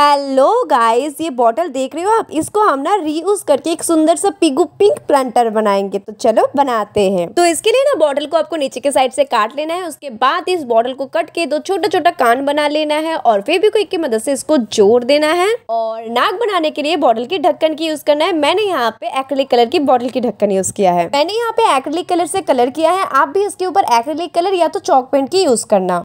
hello guys ये bottle देख रहे हो आप इसको हम ना रीयूज करके एक सुंदर सा पिगू पिंक प्लांटर बनाएंगे तो चलो बनाते हैं तो इसके लिए ना बॉटल को आपको नीचे के साइड से काट लेना है उसके बाद इस बॉटल को कट के दो छोटा छोटा कान बना लेना है और फिर कोई की मदद से इसको जोड़ देना है और नाक बनाने के लिए बॉटल के ढक्कन की यूज करना है मैंने यहाँ पे एक्रिलिक कलर की बॉटल की ढक्कन यूज किया है मैंने यहाँ पे एक्रिलिक कलर से कलर किया है आप भी इसके ऊपर एक्रिलिक कलर या तो चौक पेंट की यूज करना